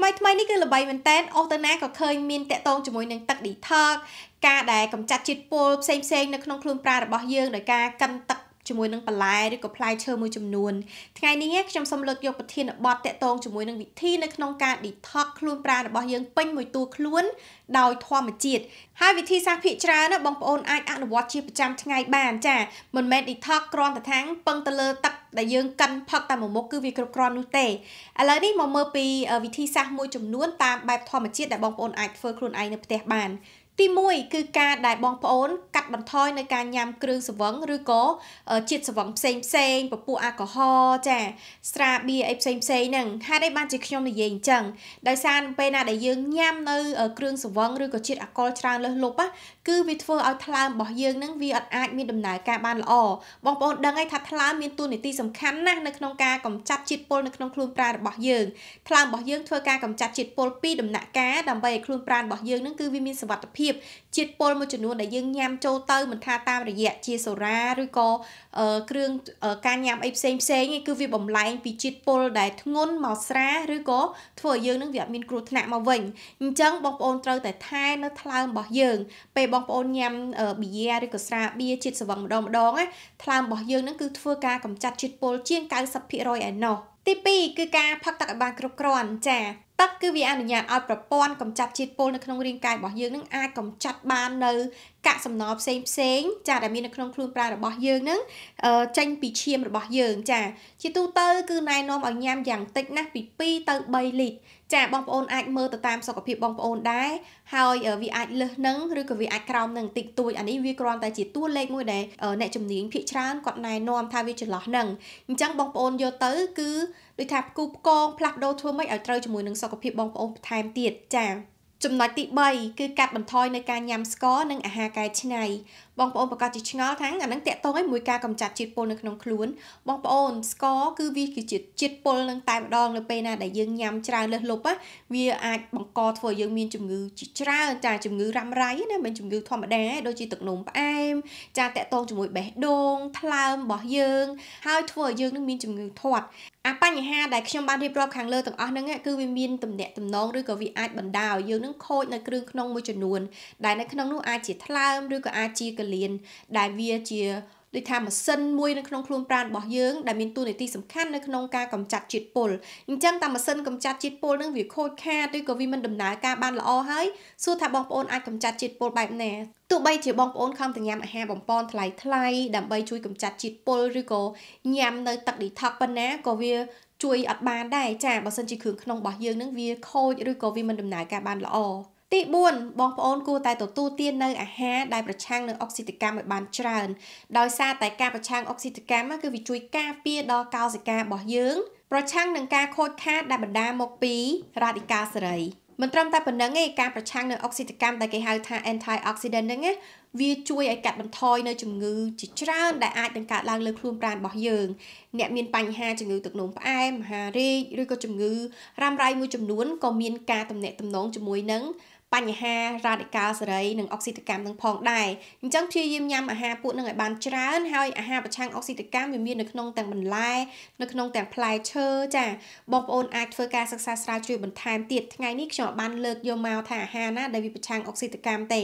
ថ្មីថ្មីនេះគឺល្បីមែនតែនអស់ទៅណាក៏ឃើញមានតាក់ទងជាមួយនឹងទឹក detox ការដែលកម្ចាត់ជាតិពុលផ្សេងៗនៅក្នុងខ្លួនប្រាណរបស់យើងដោយការកិនទឹកជាមួយនឹងបន្លែឬក៏ផ្លែឈើមួយចំនួនថ្ងៃនេះខ្ញុំសូមលើកយកប្រធានបទតកតងជាមួយនឹងវិធីនៅក្នុងការ detox ខ្លួនប្រាណរបស់យើងពេញមួយតួខ្លួនដោយធម្មជាតិហើយវិធីសាស្ត្រភាគច្រើនណាបងប្អូនអាចអនុវត្តជាប្រចាំថ្ងៃបានចាមិនមែន detox គ្រាន់តែថាំងពឹងទៅលើទឹកដែលយើងកិនផឹកតែមួយមុខគឺវាគ្រប់គ្រាន់នោះទេឥឡូវនេះមកមើលពីវិធីសាស្ត្រមួយចំនួនតាមបែបធម្មជាតិដែលបងប្អូនអាចធ្វើខ្លួនឯងនៅផ្ទះបានទី1គឺការដែលបងប្អូន កាត់បន្ថយនៅការញ៉ាំគ្រឿងសង្វឹងឬក៏ជាតិសង្វឹងផ្សេងផ្សេងពពុះអាកុហលចាស្រាបៀអីផ្សេងផ្សេងហ្នឹងហេតុអីបានជាខ្ញុំនិយាយអញ្ចឹងដោយសារពេលណាដែលយើងញ៉ាំនៅ គ្រឿងសង្វឹងឬក៏ជាតិអាកុលច្រើនលើសលប់គឺវាធ្វើឲ្យថ្លើមរបស់យើងហ្នឹងវាអត់អាចមានដំណើរការបានល្អបងប្អូនដឹងហើយថាថ្លើមមានតួនាទីសំខាន់ណាស់នៅក្នុងការកម្ចាត់ជាតិពុលនៅក្នុងខ្លួនប្រាណរបស់យើងថ្លើមរបស់យើងធ្វើការកម្ចាត់ជាតិពុលពីរដំណាក់កាលដើម្បីឲ្យខ្លួនប្រាណរបស់យើងហ្នឹងគឺវាមានសុវត្ថិភាពភាពជាតិពុលមួយចំនួនដែលយើងញ៉ាំចូលទៅមិនថាតាមរយៈជាសូរ៉ាឬក៏គ្រឿងការញ៉ាំអីផ្សេងផ្សេងគឺវាបំលែងពីជាតិពុលដែលធ្ងន់មកស្រាឬក៏ធ្វើឲ្យយើងនឹងវាអត់មានគ្រោះថ្នាក់មកវិញអញ្ចឹងបងប្អូនត្រូវតែថែនៅថ្លើមរបស់យើង ពេលបងប្អូនញ៉ាំបៀឬក៏ស្រាបៀជាតិស្វឹងម្ដងម្ដងណាថ្លើមរបស់យើងនឹងគឺធ្វើការកម្ចាត់ជាតិពុលជាង90%ឯណោះទី2គឺការផឹកទឹកឲ្យបានគ្រប់គ្រាន់ចាទឹកគឺវាអនុញ្ញាតឲ្យប្រព័ន្ធកម្ចាត់ជាតិពុលនៅក្នុងរាងកាយរបស់យើងនឹងអាចកម្ចាត់បាននៅកាកសំណល់ផ្សេងផ្សេងចាដែលមាននៅក្នុងខ្លួនប្រារបស់យើងហ្នឹងចេញពីឈាមរបស់យើងចា ជាទូទៅគឺណែនាំឲ្យញ៉ាំយ៉ាងតិចណាស់ពី2ទៅ3លីត្រចាបងប្អូនអាចមើលទៅតាមសុខភាពបងប្អូនដែរហើយ វាអាចលើសនឹងឬក៏វាអាចក្រោមនឹងតិចតួចអានេះវាគ្រាន់តែជាតួលេខមួយដែលអ្នកជំនាញភាគច្រើនគាត់ណែនាំថាវាចន្លោះនឹងអញ្ចឹងបងប្អូនយកទៅ គឺដូចថាផ្គូផ្គងផ្លាស់ប្ដូរធ្វើម៉េចឲ្យត្រូវជាមួយនឹងសុខភាពបងប្អូនបន្ថែមទៀតចា៎ចំណុចទី3គឺកាត់បន្ថយនៅការញ៉ាំស្ករនិងអាហារកែច្នៃបងប្អូនប្រកាសជាឆ្ងល់ថាអានឹងតកតងឲ្យមួយការកម្ចាត់ជាតិពុលនៅក្នុងខ្លួនបងប្អូនស្ករគឺវាគឺជាជាតិពុលនឹងតែម្ដងនៅពេលណាដែលយើងញ៉ាំច្រើនលើសលប់ណាវាអាចបង្កធ្វើឲ្យយើងមានជំងឺជាច្រើនចាជំងឺរ៉ាំរ៉ៃណាមិនជំងឺធម្មតាដូចជាទឹកនោមផ្អែមចាតកតងជាមួយបេះដូងថ្លើមរបស់យើងហើយធ្វើឲ្យយើងនឹងមានជំងឺធាត់អាបញ្ហាដែលខ្ញុំបានរៀបរាប់ខាងលើទាំងអស់ហ្នឹងគឺវាមានទំនាក់ទំនងឬក៏វាអាចបណ្ដាលឲ្យយើងនឹងខូចនៅគ្រឿងក្នុងមួយចំនួនដែលនៅក្នុងនោះអាចជាថ្លើមឬក៏អាចជាកលៀនដែលវាជាដោយថាម៉ាស៊ីនមួយនៅក្នុងខ្លួនប្រាណរបស់យើងដែលមានតួនាទីសំខាន់នៅក្នុងការកម្ចាត់ជាតិពុលអញ្ចឹងតាម៉ាស៊ីនកម្ចាត់ជាតិពុលនឹងវាខូចខាតឬក៏វាមិនដំណើរការបានល្អហើយសួរថាបងប្អូនអាចកម្ចាត់ជាតិពុលបែបណាទោះបី ជាបងប្អូនខំតែញ៉ាំអាហារបំពន់ថ្លៃថ្លៃដើម្បីជួយកម្ចាត់ជាតិពុលឬក៏ញ៉ាំនៅទឹក detox ប៉ុណ្ណាក៏វាជួយអត់បានដែរចាបើសិនជាគ្រឿងក្នុងរបស់យើងនឹងវាខូចឬក៏វាមិនដំណើរការបានល្អទី4បងប្អូនគួរតែទទួលទាននៅអាហារដែលប្រឆាំងនឹងអុកស៊ីតកម្មឲ្យបានច្រើនដោយសារតែការប្រឆាំងអុកស៊ីតកម្មគឺវាជួយការពារដល់កោសិការបស់យើង ប្រឆាំងនឹងការខូចខាតដែលបណ្ដាលមកពីរ៉ាឌីកាល់សេរីមិនត្រឹមតែប៉ុណ្្នឹងទេការប្រឆាំងនឹងអុកស៊ីតកម្មដែលគេហៅថា anti oxidant ហ្នឹងណាវាជួយឲ្យកាត់បន្ថយនៅជំងឺជាច្រើនដែលអាចនឹងកើតឡើងលើខ្លួនប្រាណរបស់យើងអ្នកមានបញ្ហាជំងឺទឹកនោមផ្អែមមហារីកឬក៏ជំងឺរ៉ាំរ៉ៃមួយចំនួនក៏មានការតំណែងតំណងជាមួយនឹងបញ្ហារ៉ាឌីកាល់សេរីនិងអុកស៊ីតកម្មនឹងផងដែរអញ្ចឹងព្យាយាមញ៉ាំអាហារពួកនឹងឲ្យបានច្រើនហើយអាហារប្រឆាំងអុកស៊ីតកម្មវាមាននៅក្នុងទាំងបន្លែនៅក្នុងទាំងផ្លែឈើចាបងប្អូនអាចធ្វើការសិក្សាស្រាវជ្រាវបន្ថែមទៀតថ្ងៃនេះខ្ញុំបាន លើកយកមកថាអាហារណាដែលវាប្រឆាំងអុកស៊ីតកម្មទេ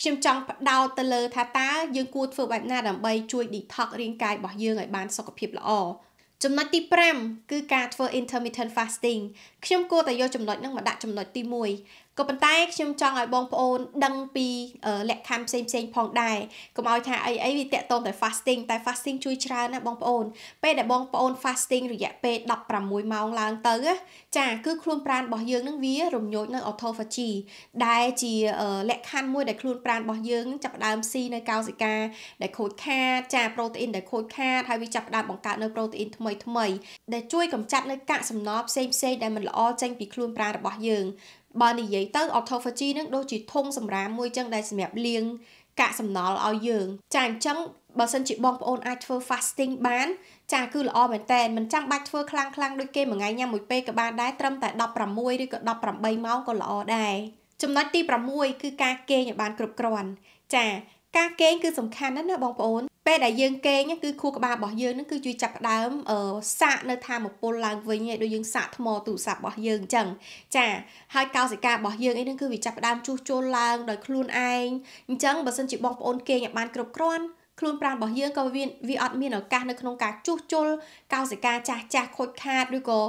ខ្ញុំចង់បដោតទៅលើ ថាតើយើងគួរធ្វើបែបណាដើម្បី ជួយ detox រាងកាយរបស់យើងឲ្យបានសុខភាពល្អចំណុចទី5គឺការធ្វើ intermittent fasting ខ្ញុំគួរតែយកចំណុចហ្នឹងមកដាក់ចំណុចទីក៏ប៉ុន្តែខ្ញុំចង់ឲ្យបងប្អូនដឹងពីលក្ខខណ្ឌផ្សេងផ្សេងផងដែរកុំឲ្យថាអីអីវាតាក់ទងតែ fasting តែ fasting ជួយច្រើនណាបងប្អូនពេលដែលបងប្អូន fasting រយៈពេល16ម៉ោងឡើងទៅ ចាគឺខ្លួនប្រាណរបស់យើងនឹងវារំញោចនៅ autophagy ដែលជាលក្ខខណ្ឌមួយដែលខ្លួនប្រាណរបស់យើងចាប់ផ្ដើមស៊ីនៅកោសិកាដែលខូចខាតចាប្រូតេអ៊ីនដែលខូចខាតហើយវាចាប់ផ្ដើមបង្កើតនៅប្រូតេអ៊ីនថ្មីថ្មីដែលជួយកម្ចាត់នៅកាកសំណល់ផ្សេងផ្សេងដែលមិនល្អចេញពីខ្លួនប្រាណរបស់យើងបើនិយាយទៅ autophagy នឹងដូចជាធុងសម្រាមមួយចឹងដែលសម្រាប់លាងកាកសំណល់ឲ្យយើងចាអញ្ចឹងបើសិនជាបងប្អូនអាចធ្វើ fasting បានចាគឺល្អមែនតើមិនចាំបាច់ធ្វើខ្លាំងខ្លាំងដូចគេមួយថ្ងៃញ៉ាំមួយពេលក៏បានដែរត្រឹមតែ16ឬក៏18ម៉ោងក៏ល្អដែរចំណុចទី6គឺការគេងឲ្យបានគ្រប់គ្រាន់ចាការគេងគឺសំខាន់ណាស់ណាបងប្អូនពេលដែលយើងគេងគឺខួរក្បាលរបស់យើងនឹងគឺជួយចាប់ផ្ដើមសាកនៅថាមពលឡើងវិញឯដូចយើងសាកថ្មទូរស័ព្ទរបស់យើងអញ្ចឹងចាហើយកោសិការបស់យើងអីនឹងគឺវាចាប់ផ្ដើមជួសជុលឡើងដោយខ្លួនឯងអញ្ចឹងបើសិនជាបងប្អូនគេងឲ្យបានគ្រប់គ្រាន់ខ្លួនប្រាណរបស់យើងក៏វាវាអត់មានឱកាសនៅក្នុងការជួសជុលកោសិកាចាស់ចាស់ខូចខាតឬក៏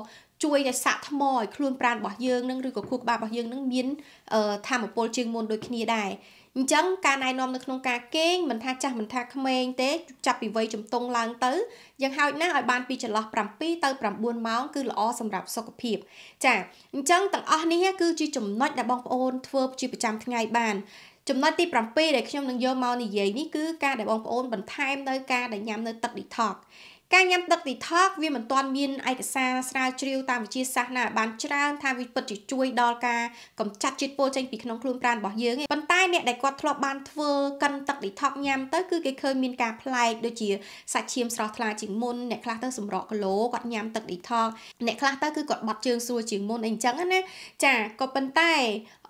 ជួយឲ្យសាក់ថ្មឲ្យខ្លួនប្រាណរបស់យើងនឹងឬក៏ខួរក្បាលរបស់យើងនឹងមានធម៌ពលជាងមុនដូចគ្នាដែរអញ្ចឹងការណែនាំនៅក្នុងការគេងមិនថាចាស់មិនថាក្មេងទេចាប់ពីវ័យជំទង់ឡើងទៅយ៉ាងហោចណាស់ឲ្យបានពីចន្លោះ7ទៅ9ម៉ោងគឺល្អសម្រាប់សុខភាព ចាអញ្ចឹងទាំងអស់នេះគឺជាចំណុចដែលបងប្អូនធ្វើជាប្រចាំថ្ងៃបាន ចំណុចទី7ដែលខ្ញុំនឹងយកមកនិយាយនេះគឺការដែលបងប្អូនបន្ថែមនៅការដែលញ៉ាំនៅទឹក detox ការញ៉ាំទឹក detox វាមិនទាន់មានឯកសារស្រាវជ្រាវតាមវិទ្យាសាស្ត្រណាបានច្រើនថាវាពិតជាជួយដល់ការកម្ចាត់ជាតិពុលចេញពីក្នុងខ្លួនប្រាណរបស់យើងទេប៉ុន្តែអ្នកដែលគាត់ធ្លាប់បានធ្វើកិនទឹក detox ញ៉ាំទៅគឺគេឃើញមានការប្លែកដូចជាសាច់ឈាមស្រស់ថ្លាជាងមុនអ្នកខ្លះទៅសម្រក់គីឡូគាត់ញ៉ាំទឹក detox អ្នកខ្លះទៅគឺគាត់បាត់ជើងស្រួលជាងមុនអីអញ្ចឹងណាចាក៏ប៉ុន្តែ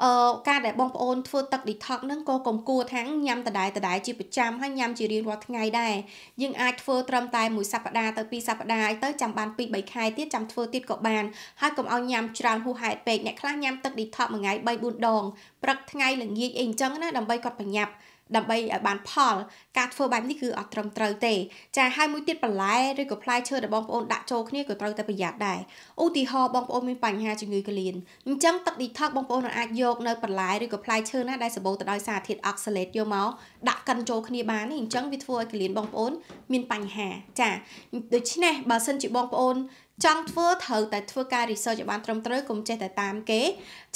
អឺការដែលបងប្អូនធ្វើទឹក detox ហ្នឹងក៏កំគួរថាញ៉ាំដដែលដដែលជាប្រចាំហើយញ៉ាំជារៀងរាល់ថ្ងៃដែរយើងអាចធ្វើត្រឹមតែមួយសប្ប្តាហ៍ទៅ2សប្តាហ៍ទៅចាំបាន2 3ខែទៀតចាំធ្វើទៀតក៏បានហើយកុំឲ្យញ៉ាំច្រើនហួសហេតុពេកអ្នកខ្លះញ៉ាំទឹក detox មួយថ្ងៃ3 4ដងព្រឹកថ្ងៃល្ងាចអីអញ្ចឹងណាដើម្បីគាត់ប្រញាប់ដើម្បីឲ្យបាន ផលការធ្វើបែបនេះគឺអត់ត្រឹមត្រូវទេចាហើយមួយទៀតបន្លែឬក៏ផ្លែឈើដែលបងប្អូនដាក់ចូលគ្នាក៏ត្រូវតែប្រយ័ត្នដែរឧទាហរណ៍បងប្អូនមានបញ្ហាជំងឺក្លៀនអញ្ចឹងទឹក detox បងប្អូនអាចយកនៅបន្លែឬក៏ផ្លែឈើណាដែលសម្បូរទៅដោយសារធាតុ oxalate យកមកដាក់កិនចូលគ្នាបានអញ្ចឹងវាធ្វើឲ្យក្លៀនបងប្អូន មានបញ្ហាចាដូច្នេះបើសិនជាបងប្អូនចង់ធ្វើត្រូវតែធ្វើការ research ឲ្យបានត្រឹមត្រូវកុំចេះតែតាមគេ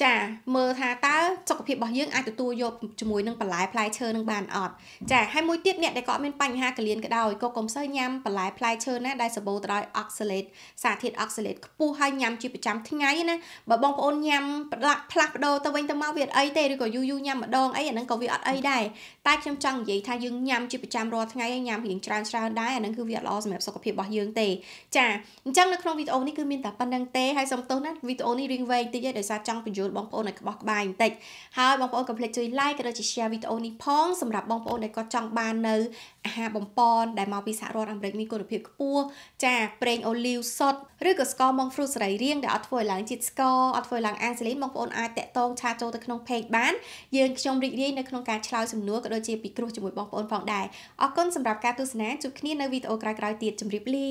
ចាមើលថាតើសុខភាពរបស់យើងអាចទទួលយកជាមួយនឹងបន្លែផ្លែឈើនឹងបានអត់ចាហើយមួយទៀតអ្នកដែលគាត់មានបញ្ហាកលៀនក៏ដោយក៏កុំសូវញ៉ាំបន្លែផ្លែឈើណាដែលសម្បូរទៅដោយ oxalate សារធាតុ oxalate ខ្ពស់ហើយញ៉ាំជាប្រចាំថ្ងៃណាបើបងប្អូនញ៉ាំផ្លាស់ផ្លាស់ប្ដូរទៅវិញទៅមកវាអត់អីទេឬក៏យូរយូរញ៉ាំម្ដងអីអាហ្នឹងក៏វាអត់អីដែរតែខ្ញុំចង់និយាយថាយើងញ៉ាំជាប្រចាំរាល់ថ្ងៃហើយញ៉ាំរៀងច្រើនច្រើនដែរអាហ្នឹងគឺវាអត់ល្អសម្រាប់សុខភាពរបស់យើងទេចាអញ្ចឹងនៅក្នុងក្នុងវីដេអូនេះគឺមានតែប៉ុណ្្នឹងទេហើយសូមទោសណាវីដេអូនេះរៀងវែងតិចទេដោយសារចង់បញ្យល់បងប្អូនឲ្យក្បោះក្បាយបន្តិចហើយបងប្អូនកុំភ្លេចជួយ like ក៏ដូចជា share វីដេអូនេះផងសម្រាប់បងប្អូនដែលគាត់ចង់បាននៅអាហារបំពន់ដែលមកពីសហរដ្ឋអាមេរិកមានគុណភាពខ្ពស់ចាប្រេងអូលីវសុទ្ធឬក៏ស្ករម៉ង់ហ្វ្រូសរីរាង្គដែលអត់ធ្វើឲ្យឡើងជាតិស្ករអត់ធ្វើឲ្យឡើងអាំងសេលីនបងប្អូនអាចតាក់ទងឆាតចូលទៅក្នុង page បានយើងខ្ញុំរីករាយនៅក្នុងការឆ្លើយសំណួរក៏ដូចជាពិគ្រោះជាមួយបងប្អូនផងដែរអរគុណសម្រាប់ការទស្សនាជួបគ្នានៅវីដេអូក្រោយៗទៀតជម្រាបលា